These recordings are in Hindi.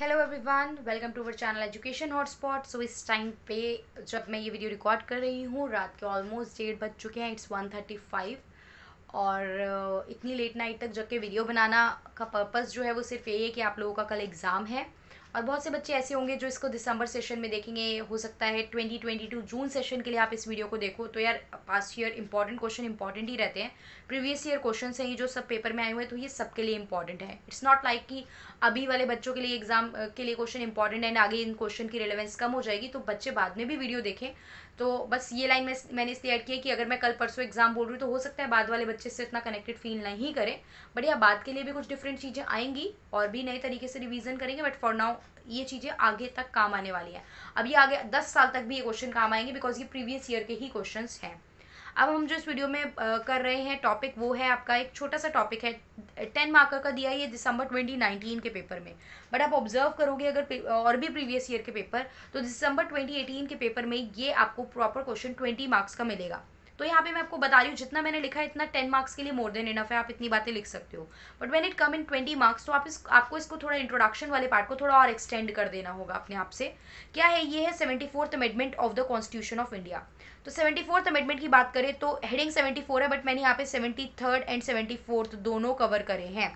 Hello everyone welcome to our channel education hotspot so इस टाइम पे जब मैं ये वीडियो रिकॉर्ड कर रही हूँ रात के ऑलमोस्ट डेढ़ बज चुके हैं इट्स वन थर्टी फाइव और इतनी लेट नाइट तक जग के वीडियो बनाना का पर्पस जो है वो सिर्फ ये है कि आप लोगों का कल एग्ज़ाम है और बहुत से बच्चे ऐसे होंगे जो इसको दिसंबर सेशन में देखेंगे हो सकता है twenty twenty two June session के लिए आप इस वीडियो को देखो तो यार past year important question important ही रहते हैं प्रीवियस ईयर क्वेश्चन हैं ये जो सब पेपर में आए हुए हैं तो ये सबके लिए इंपॉर्टेंट है इट्स नॉट लाइक कि अभी वाले बच्चों के लिए एग्जाम के लिए क्वेश्चन इंपॉर्टेंट एंड आगे इन क्वेश्चन की रिलेवेंस कम हो जाएगी तो बच्चे बाद में भी वीडियो देखें तो बस ये लाइन में मैंने इसलिए ऐड किया कि अगर मैं कल परसों एग्जाम बोल रही हूँ तो हो सकता है बाद वाले बच्चे से इतना कनेक्टेड फील नहीं करें बट या बाद के लिए भी कुछ डिफरेंट चीज़ें आएंगी और भी नए तरीके से रिविजन करेंगे बट फॉर नाउ ये चीज़ें आगे तक काम आने वाली है अभी आगे दस साल तक भी ये क्वेश्चन काम आएंगे बिकॉज ये प्रीवियस ईयर के ही क्वेश्चन हैं अब हम इस वीडियो में कर रहे हैं टॉपिक वो है आपका एक छोटा सा टॉपिक है टेन मार्कर का दिया ये दिसंबर 2019 के पेपर में बट आप ऑब्जर्व करोगे अगर और भी प्रीवियस ईयर के पेपर तो दिसंबर 2018 के पेपर में ये आपको प्रॉपर क्वेश्चन 20 मार्क्स का मिलेगा तो यहाँ पे मैं आपको बता रही हूँ जितना मैंने लिखा इतना टेन मार्क्स के लिए मोर देन इनफ है आप इतनी बातें लिख सकते हो but when it come in twenty marks तो आप इस आपको इसको थोड़ा इंट्रोडक्शन वाले पार्ट को थोड़ा और एक्सटेंड कर देना होगा अपने आप से क्या है ये है seventy fourth amendment of the constitution of India तो सेवेंटी फोर्थ अमेंडमेंट की बात करें तो हेडिंग सेवेंटी फोर है बट मैंने यहाँ पे seventy third and seventy fourth दोनों कवर करे हैं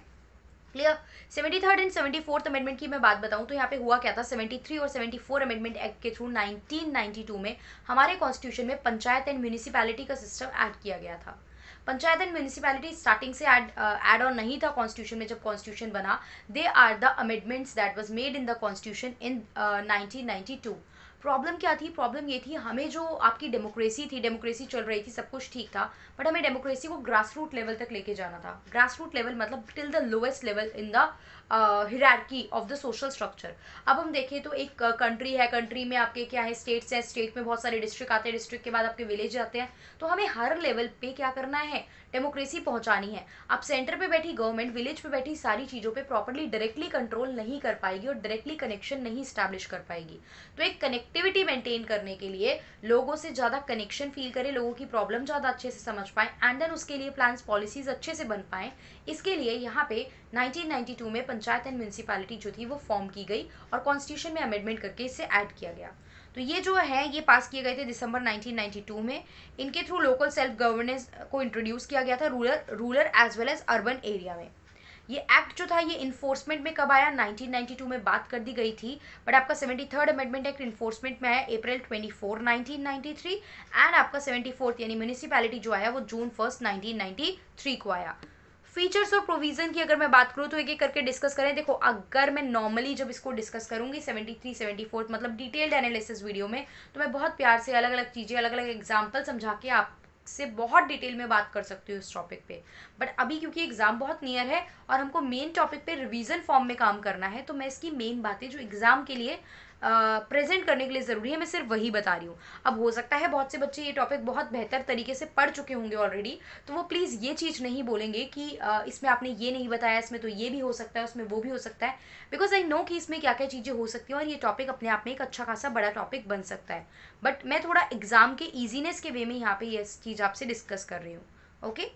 clear seventy third and seventy fourth amendment की मैं बात बताऊं तो यहाँ पे हुआ क्या था सेवेंटी थ्री और सेवेंटी फोर अमेंडमेंट एक्ट के थ्रू नाइनटीन नाइनटी टू में हमारे कॉन्स्टिट्यूशन में पंचायत एंड म्यूनिसिपैलिटी का सिस्टम ऐड किया गया था पंचायत एंड म्यूनिसिपैलिटी स्टार्टिंग से ऐड ऐड ऑन नहीं था कॉन्स्टिट्यूशन में जब कॉन्स्टिट्यूशन बना they are the amendments that was made in the constitution in nineteen ninety two problem क्या थी प्रॉब्लम ये थी हमें जो आपकी डेमोक्रेसी थी डेमोक्रेसी चल रही थी सब कुछ ठीक था बट हमें डेमोक्रेसी को ग्रास रूट लेवल तक लेके जाना था ग्रास रूट लेवल मतलब till the lowest level in the hierarchy of the social structure अब हम देखें तो एक कंट्री है कंट्री में आपके क्या है स्टेट्स हैं स्टेट में बहुत सारे डिस्ट्रिक्ट आते हैं डिस्ट्रिक्ट के बाद आपके विलेज आते हैं तो हमें हर लेवल पे क्या करना है डेमोक्रेसी पहुंचानी है अब सेंटर पे बैठी गवर्नमेंट विलेज पे बैठी सारी चीज़ों पे प्रॉपरली डायरेक्टली कंट्रोल नहीं कर पाएगी और डायरेक्टली कनेक्शन नहीं इस्टेब्लिश कर पाएगी तो एक कनेक्टिविटी मेंटेन करने के लिए लोगों से ज़्यादा कनेक्शन फील करें लोगों की प्रॉब्लम ज़्यादा अच्छे से समझ पाएँ एंड देन उसके लिए प्लान्स पॉलिसीज अच्छे से बन पाएँ इसके लिए यहाँ पे 1992 में पंचायत एंड म्यूनसिपालिटी जो थी वो फॉर्म की गई और कॉन्स्टिट्यूशन में अमेंडमेंट करके इसे ऐड किया गया तो ये जो है ये पास किए गए थे दिसंबर 1992 में इनके थ्रू लोकल सेल्फ गवर्नेंस को इंट्रोड्यूस किया गया था rural rural as well as urban area में ये एक्ट जो था ये इन्फोर्समेंट में कब आया 1992 में बात कर दी गई थी बट आपका seventy third amendment act enforcement में आया अप्रैल 24 1993 एंड आपका सेवेंटी यानी म्यूनिसिपैलिटी जो आया वो जून फर्स्ट 1993 को आया फीचर्स और प्रोविज़न की अगर मैं बात करूँ तो एक एक करके डिस्कस करें देखो अगर मैं नॉर्मली जब इसको डिस्कस करूँगी सेवेंटी थ्री सेवेंटी मतलब डिटेल्ड एनालिसिस वीडियो में तो मैं बहुत प्यार से अलग अलग चीज़ें अलग अलग एग्जाम्पल समझा के आप से बहुत डिटेल में बात कर सकती हूँ इस टॉपिक पे बट अभी क्योंकि एग्ज़ाम बहुत नियर है और हमको मेन टॉपिक पे रिवीजन फॉर्म में काम करना है तो मैं इसकी मेन बातें जो एग्ज़ाम के लिए प्रेजेंट करने के लिए ज़रूरी है मैं सिर्फ वही बता रही हूँ अब हो सकता है बहुत से बच्चे ये टॉपिक बहुत बेहतर तरीके से पढ़ चुके होंगे ऑलरेडी तो वो प्लीज़ ये चीज़ नहीं बोलेंगे कि इसमें आपने ये नहीं बताया इसमें तो ये भी हो सकता है उसमें वो भी हो सकता है बिकॉज आई नो कि इसमें क्या क्या चीज़ें हो सकती हैं और ये टॉपिक अपने आप में एक अच्छा खासा बड़ा टॉपिक बन सकता है बट मैं थोड़ा एग्ज़ाम के ईजीनेस के वे में यहाँ पर यह चीज़ आपसे डिस्कस कर रही हूँ ओके okay?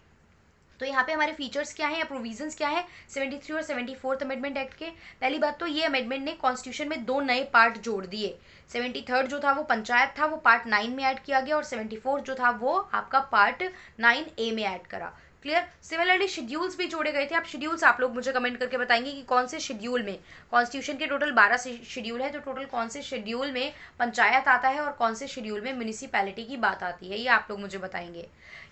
तो यहाँ पे हमारे फीचर्स क्या है या प्रोविजंस क्या है सेवेंटी थ्री और सेवेंटी फोर्थ अमेंडमेंट एक्ट के पहली बात तो ये अमेंडमेंट ने कॉन्स्टिट्यूशन में दो नए पार्ट जोड़ दिए सेवेंटी थर्ड जो था वो पंचायत था वो पार्ट नाइन में ऐड किया गया और सेवेंटी फोर्थ जो था वो आपका पार्ट नाइन ए में ऐड करा क्लियर सिमिलरली शेड्यूल्स भी जोड़े गए थे आप शेड्यूल्स आप लोग मुझे कमेंट करके बताएंगे कि कौन से शेड्यूल में कॉन्स्टिट्यूशन के टोटल बारह शेड्यूल है तो टोटल कौन से शेड्यूल में पंचायत आता है और कौन से शेड्यूल में म्यूनिसिपैलिटी की बात आती है ये आप लोग मुझे बताएंगे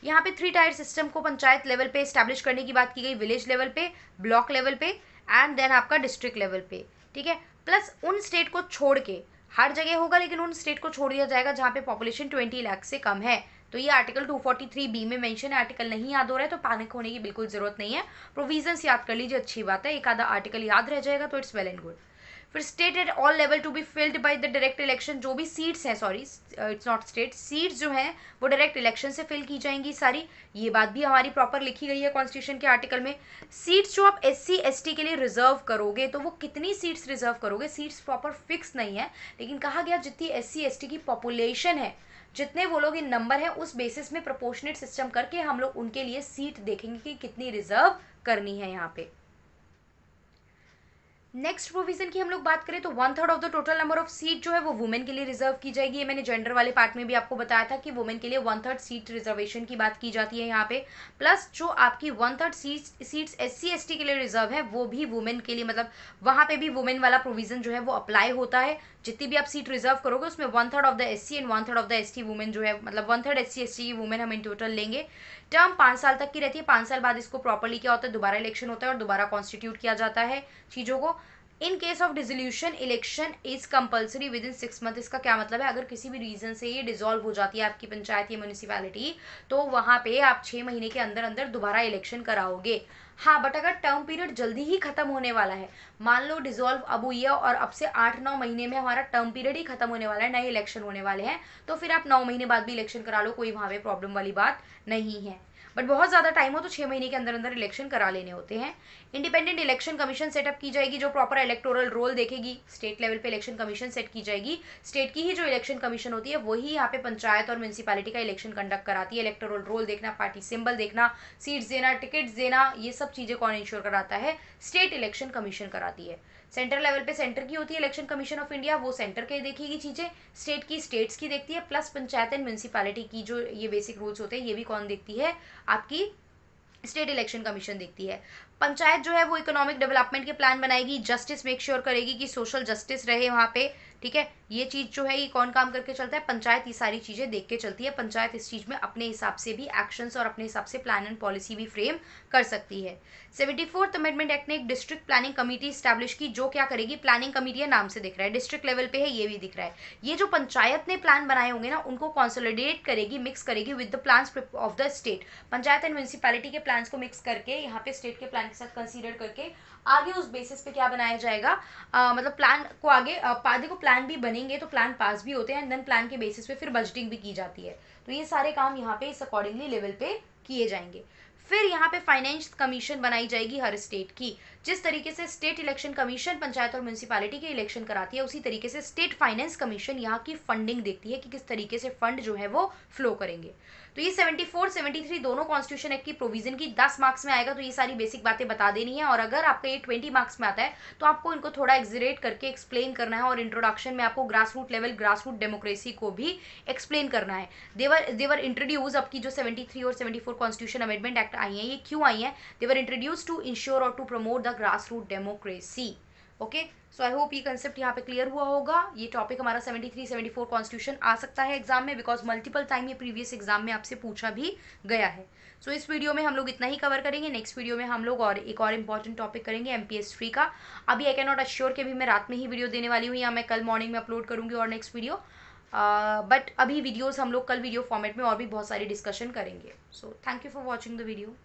यहाँ पे थ्री टायर सिस्टम को पंचायत लेवल पे स्टैब्लिश करने की बात की गई विलेज लेवल पे ब्लॉक लेवल पे एंड देन आपका डिस्ट्रिक्ट लेवल पे ठीक है प्लस उन स्टेट को छोड़ के हर जगह होगा लेकिन उन स्टेट को छोड़ दिया जाएगा जहाँ पे पॉपुलेशन ट्वेंटी लाख से कम है तो ये आर्टिकल 243 बी में मेंशन है आर्टिकल नहीं याद हो रहा है तो पैनिक होने की बिल्कुल ज़रूरत नहीं है प्रोविजंस याद कर लीजिए अच्छी बात है एक आधा आर्टिकल याद रह जाएगा तो इट्स वेल एंड गुड फिर state at all level to be filled by the direct election जो भी सीट्स हैं sorry it's not state seats जो हैं वो डायरेक्ट इलेक्शन से फिल की जाएंगी सारी ये बात भी हमारी प्रॉपर लिखी गई है कॉन्स्टिट्यूशन के आर्टिकल में सीट्स जो आप एस सी के लिए रिजर्व करोगे तो वो कितनी सीट्स रिजर्व करोगे सीट्स प्रॉपर फिक्स नहीं है लेकिन कहा गया जितनी एस सी की पॉपुलेशन है जितने वो लोग इन नंबर हैं उस बेसिस में प्रोपोर्शनेट सिस्टम करके हम लोग उनके लिए सीट देखेंगे कि कितनी रिजर्व करनी है यहाँ पे नेक्स्ट प्रोविजन की हम लोग बात करें तो one third of the total number of seat जो है वो वुमेन के लिए रिजर्व की जाएगी ये मैंने जेंडर वाले पार्ट में भी आपको बताया था कि वुमेन के लिए वन थर्ड सीट रिजर्वेशन की बात की जाती है यहाँ पे प्लस जो आपकी one third seat seats S C S T के लिए रिजर्व है वो भी वुमेन के लिए मतलब वहाँ पे भी वुमेन वाला प्रोविजन जो है वो अप्लाई होता है जितनी भी आप सीट रिजर्व करोगे उसमें one third of the S C and one third of the S T women जो है मतलब one third S C S T women हम इन टोटल लेंगे टर्म पाँच साल तक की रहती है पाँच साल बाद इसको प्रॉपरली क्या होता है दोबारा इलेक्शन होता है और दोबारा कॉन्स्टिट्यूट किया जाता है चीज़ों को in case of dissolution election is compulsory within six month इसका क्या मतलब है अगर किसी भी रीज़न से ये डिजोल्व हो जाती है आपकी पंचायत या म्यूनिसिपैलिटी तो वहां पे आप छह महीने के अंदर अंदर दोबारा इलेक्शन कराओगे हाँ बट अगर टर्म पीरियड जल्दी ही खत्म होने वाला है मान लो डिजोल्व अब हुई है और अब से आठ नौ महीने में हमारा टर्म पीरियड ही खत्म होने वाला है नए इलेक्शन होने वाले हैं तो फिर आप नौ महीने बाद भी इलेक्शन करा लो कोई वहां पर प्रॉब्लम वाली बात नहीं है बट बहुत ज़्यादा टाइम हो तो छः महीने के अंदर अंदर इलेक्शन करा लेने होते हैं इंडिपेंडेंट इलेक्शन कमीशन सेटअप की जाएगी जो प्रॉपर इलेक्टोरल रोल देखेगी स्टेट लेवल पे इलेक्शन कमीशन सेट की जाएगी स्टेट की ही जो इलेक्शन कमीशन होती है वही यहाँ पे पंचायत और म्यूनसिपालिटी का इलेक्शन कंडक्ट कराती है इलेक्टोरल रोल देखना पार्टी सिंबल देखना सीट्स देना टिकट्स देना ये सब चीज़ें कौन इंश्योर कराता है स्टेट इलेक्शन कमीशन कराती है सेंट्रल लेवल पे सेंटर की होती है इलेक्शन कमीशन ऑफ इंडिया वो सेंटर के देखेगी चीज़ें स्टेट की स्टेट्स की देखती है प्लस पंचायत एंड म्यूनसिपालिटी की जो ये बेसिक रूल्स होते हैं ये भी कौन देखती है आपकी स्टेट इलेक्शन कमीशन देखती है पंचायत जो है वो इकोनॉमिक डेवलपमेंट के प्लान बनाएगी जस्टिस मेक श्योर करेगी कि सोशल जस्टिस रहे वहाँ पे ठीक है ये चीज़ जो है ये कौन काम करके चलता है पंचायत ये सारी चीज़ें देख के चलती है पंचायत इस चीज़ में अपने हिसाब से भी एक्शंस और अपने हिसाब से प्लान एंड पॉलिसी भी फ्रेम कर सकती है सेवेंटी फोर्थ अमेंडमेंट एक्ट ने एक डिस्ट्रिक्ट प्लानिंग कमेटी स्टैब्लिश की जो क्या करेगी प्लानिंग कमेटी है नाम से दिख रहा है डिस्ट्रिक्ट लेवल पे है ये भी दिख रहा है ये जो पंचायत ने प्लान बनाए होंगे ना उनको कॉन्सोलिडेट करेगी मिक्स करेगी with the plan of the state panchayat and municipality के प्लान को मिक्स करके यहाँ पे स्टेट के प्लान के साथ कंसिडर करके आगे उस बेसिस पे क्या बनाया जाएगा आ, मतलब प्लान को आगे देखो प्लान प्लान भी बनेंगे तो प्लान पास भी होते हैं एंड देन प्लान के बेसिस पे फिर बजटिंग भी की जाती है तो ये सारे काम यहाँ पे इस अकॉर्डिंगली लेवल पे किए जाएंगे फिर यहाँ पे फाइनेंस कमीशन बनाई जाएगी हर स्टेट की जिस तरीके से स्टेट इलेक्शन कमीशन पंचायत और म्यूनसिपालिटी के इलेक्शन कराती है उसी तरीके से स्टेट फाइनेंस कमीशन यहाँ की फंडिंग देखती है कि किस तरीके से फंड जो है वो फ्लो करेंगे तो ये 74, 73 दोनों कॉन्स्टिट्यूशन एक्ट की प्रोविजन की 10 मार्क्स में आएगा तो ये सारी बेसिक बातें बता देनी है और अगर आपका ये 20 मार्क्स में आता है तो आपको इनको थोड़ा एक्जरेट करके एक्सप्लेन करना है और इंट्रोडक्शन में आपको grass root level grass root democracy को भी एक्सप्लेन करना है देवर देवर इंट्रोड्यूस आपकी जो सेवेंटी और फोर कॉन्स्टिट्यूशन अमेंडमेंट एक्ट आई है ये क्यों आई है देवर इंट्रोड्यूस टू इंश्योर और to promote the grass root democracy okay so I hope ये कंसेप्ट यहाँ पे क्लियर हुआ होगा ये टॉपिक हमारा 73 74 कॉन्स्टिट्यूशन आ सकता है एग्जाम में बिकॉज मल्टीपल टाइम ये प्रीवियस एग्जाम में आपसे पूछा भी गया है सो so, इस वीडियो में हम लोग इतना ही कवर करेंगे नेक्स्ट वीडियो में हम लोग और एक और इंपॉर्टेंट टॉपिक करेंगे एम पी एस का अभी आई कैन नॉट अश्योर कि अभी मैं रात में ही वीडियो देने वाली हूँ या मैं कल मॉर्निंग में अपलोड करूँगी और नेक्स्ट वीडियो बट अभी वीडियोज़ हम लोग कल वीडियो फॉर्मेट में और भी बहुत सारी डिस्कशन करेंगे so thank you for watching the video